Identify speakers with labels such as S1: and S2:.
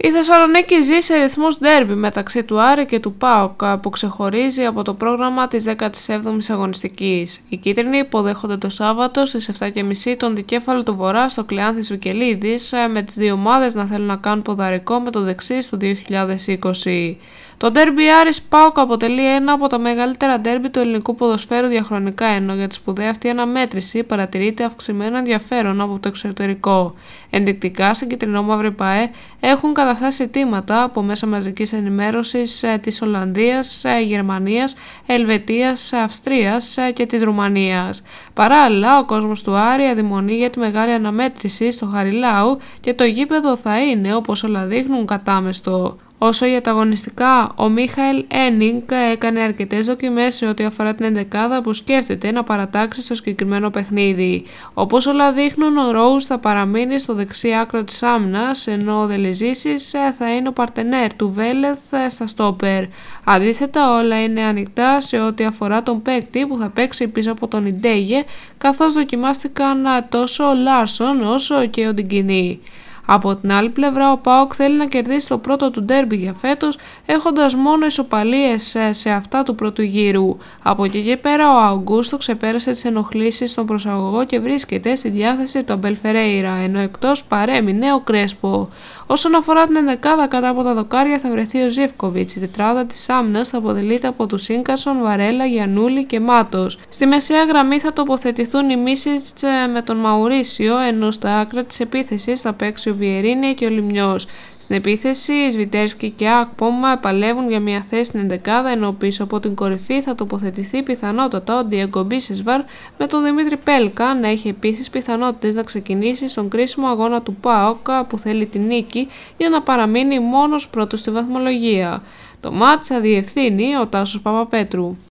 S1: Η Θεσσαλονίκη ζει σε ρυθμούς ντέρμπι μεταξύ του Άρη και του ΠΑΟΚ που ξεχωρίζει από το πρόγραμμα της 17ης αγωνιστικής. Οι κίτρινοι υποδέχονται το Σάββατο στις 7.30 τον δικέφαλο του Βορρά στο Κλεάνθης Βικελίδης με τις δύο ομάδες να θέλουν να κάνουν ποδαρικό με το δεξί στο 2020. Το ντέρμπι Άρης Πάοκ αποτελεί ένα από τα μεγαλύτερα ντέρμπι του ελληνικού ποδοσφαίρου διαχρονικά, ενώ για τη σπουδαία αυτή αναμέτρηση παρατηρείται αυξημένο ενδιαφέρον από το εξωτερικό. Ενδεικτικά, στην κεντρικό μαύρη ΠαΕ έχουν καταφθάσει αιτήματα από μέσα μαζικής ενημέρωσης ε, της Ολλανδίας, ε, Γερμανίας, Ελβετίας, ε, Αυστρίας και της Ρουμανίας. Παράλληλα, ο κόσμος του Άρη αδειμονεί για τη μεγάλη αναμέτρηση στο Χαριλάου και το γήπεδο θα είναι, όπως όλα δείχνουν, κατάμεστο. Όσο για τα αγωνιστικά, ο Μίχαελ Ένιγκ έκανε αρκετές δοκιμές σε ό,τι αφορά την ενδεκάδα που σκέφτεται να παρατάξει στο συγκεκριμένο παιχνίδι. Όπως όλα δείχνουν, ο ρόους θα παραμείνει στο δεξί άκρο της άμυνας ενώ ο Δελεζήσης θα είναι ο παρτενέρ του Βέλεθ στα στόπερ. Αντίθετα, όλα είναι ανοιχτά σε ό,τι αφορά τον παίκτη που θα παίξει πίσω από τον Ιντέγε, καθώς δοκιμάστηκαν τόσο ο Λάρσον όσο και ο Ντιγκινή. Από την άλλη πλευρά, ο Πάοκ θέλει να κερδίσει το πρώτο του ντέρμπι για φέτος, έχοντας μόνο ισοπαλίες ε, σε αυτά του πρώτου γύρου. Από εκεί και πέρα, ο Αγγούστο ξεπέρασε τις ενοχλήσεις στον προσαγωγό και βρίσκεται στη διάθεση του Αμπελφερέιρα, ενώ εκτός παρέμεινε ο Κρέσπο. Όσον αφορά την ενδεκάδα κατά από τα δοκάρια, θα βρεθεί ο Ζεύκοβιτ. Η τετράδα της άμυνας θα αποτελείται από τους Σίνκασον, Βαρέλα, Γιανούλη και Μάτος. Στη μεσαία γραμμή θα τοποθετηθούν οι Μίσιτ ε, με τον Μαουρίσιο, ενώ στα άκρα της επίθεσης θα παίξει ο Βιερίνια και ο Στην επίθεση, οι Σβιτέρσκι και Ακπόμα παλεύουν για μια θέση στην εντεκάδα, ενώ πίσω από την κορυφή θα τοποθετηθεί πιθανότατα ο Ντιέγκο Μπίσεσβαρ με τον Δημήτρη Πέλκα να έχει επίσης πιθανότητες να ξεκινήσει στον κρίσιμο αγώνα του ΠΑΟΚΑ που θέλει την νίκη για να παραμείνει μόνος πρώτος στη βαθμολογία. Το μάτς διευθύνει ο Τάσος Παπαπέτρου.